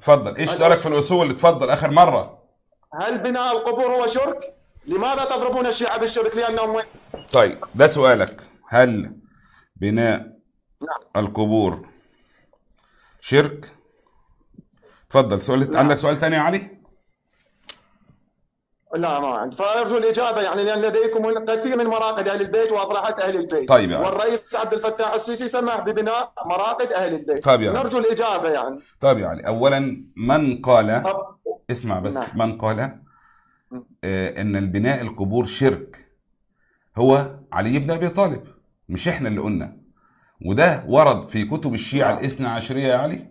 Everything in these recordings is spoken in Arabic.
تفضل ايش دورك في الاصول تفضل اخر مره هل بناء القبور هو شرك؟ لماذا تضربون الشيعة بالشرك لأنهم طيب ده سؤالك هل بناء نعم. القبور شرك؟ اتفضل سؤال نعم. عندك سؤال ثاني يا علي؟ لا ما عندي فارجو الاجابه يعني لان لديكم كثير من مراقد اهل البيت واضرحه اهل البيت طيب يعني. والرئيس عبد الفتاح السيسي سمح ببناء مراقد اهل البيت طيب يعني. نرجو الاجابه يعني طيب يعني اولا من قال طب. اسمع بس نعم. من قال آه ان البناء القبور شرك هو علي بن ابي طالب مش احنا اللي قلنا وده ورد في كتب الشيعه نعم. الاثنى عشريه يا علي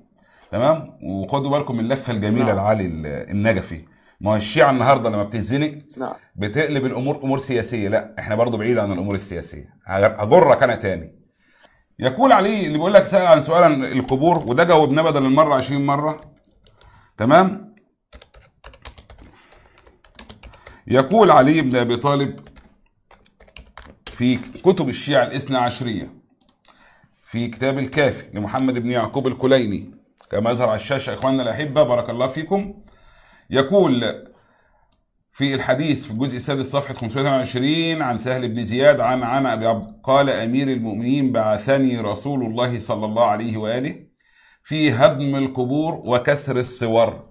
تمام وخدوا بالكم من اللفه الجميله نعم. لعلي النجفي ما هو الشيعه النهارده لما بتتزنق نعم بتقلب الامور امور سياسيه لا احنا برضو بعيد عن الامور السياسيه هجرك انا تاني يقول عليه اللي بيقول لك سال عن عن القبور وده جاوبناه بدل المره 20 مره تمام يقول علي بن ابي طالب في كتب الشيعه الاثنى عشريه في كتاب الكافي لمحمد بن يعقوب الكليني كما يظهر على الشاشه اخواننا الاحبه بارك الله فيكم يقول في الحديث في الجزء السادس صفحة 528 عن سهل بن زياد عن عن أبي عبد قال أمير المؤمنين بعثني رسول الله صلى الله عليه وآله في هدم القبور وكسر السور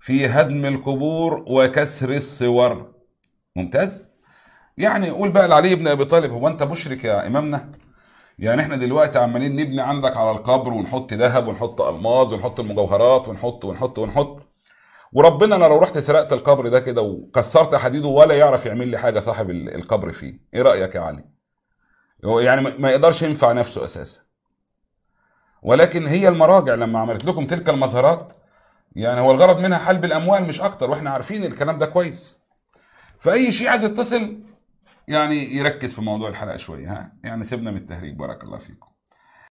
في هدم القبور وكسر السور ممتاز يعني قول بقى لعلي بن أبي طالب هو أنت مشرك يا إمامنا يعني احنا دلوقتي عمالين نبني عندك على القبر ونحط ذهب ونحط الماظ ونحط المجوهرات ونحط ونحط ونحط وربنا انا لو رحت سرقت القبر ده كده وكسرت حديده ولا يعرف يعمل لي حاجه صاحب القبر فيه ايه رايك يا علي يعني ما يقدرش ينفع نفسه اساسا ولكن هي المراجع لما عملت لكم تلك المظهرات يعني هو الغرض منها حلب الاموال مش اكتر واحنا عارفين الكلام ده كويس فاي شيء عايز يتصل يعني يركز في موضوع الحلقه شويه ها يعني سيبنا من التهريج بارك الله فيكم